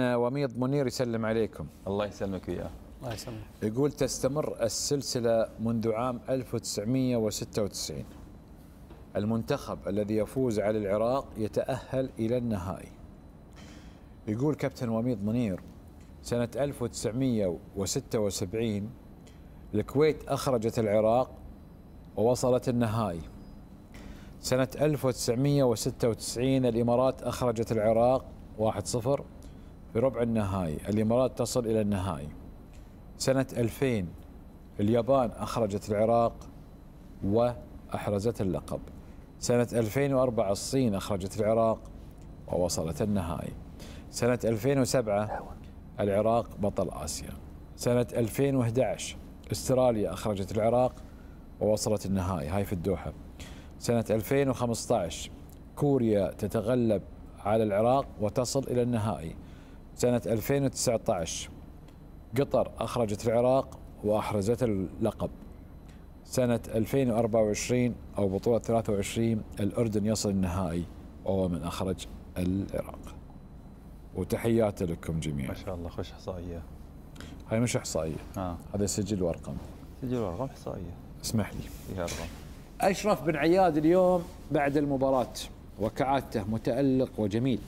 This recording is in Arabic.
وميض منير يسلم عليكم الله يسلمك وياه الله يسلمك يقول تستمر السلسلة منذ عام 1996 المنتخب الذي يفوز على العراق يتأهل إلى النهائي يقول كابتن وميض منير سنة 1976 الكويت أخرجت العراق ووصلت النهائي سنة 1996 الإمارات أخرجت العراق 1-0 بربع النهائي الإمارات تصل إلى النهائي سنة 2000 اليابان أخرجت العراق وأحرزت اللقب سنة 2004 الصين أخرجت العراق ووصلت النهائي سنة 2007 العراق بطل آسيا سنة 2011 استراليا أخرجت العراق ووصلت النهائي هاي في الدوحة سنة 2015 كوريا تتغلب على العراق وتصل إلى النهائي سنة 2019 قطر أخرجت العراق وأحرزت اللقب سنة 2024 أو بطولة 23 الأردن يصل النهائي وهو من أخرج العراق وتحياتي لكم جميعا ما شاء الله خوش إحصائية هاي مش إحصائية آه. هذا سجل وأرقام سجل وأرقام إحصائية اسمح لي يا أشرف بن عياد اليوم بعد المباراة وكعادته متألق وجميل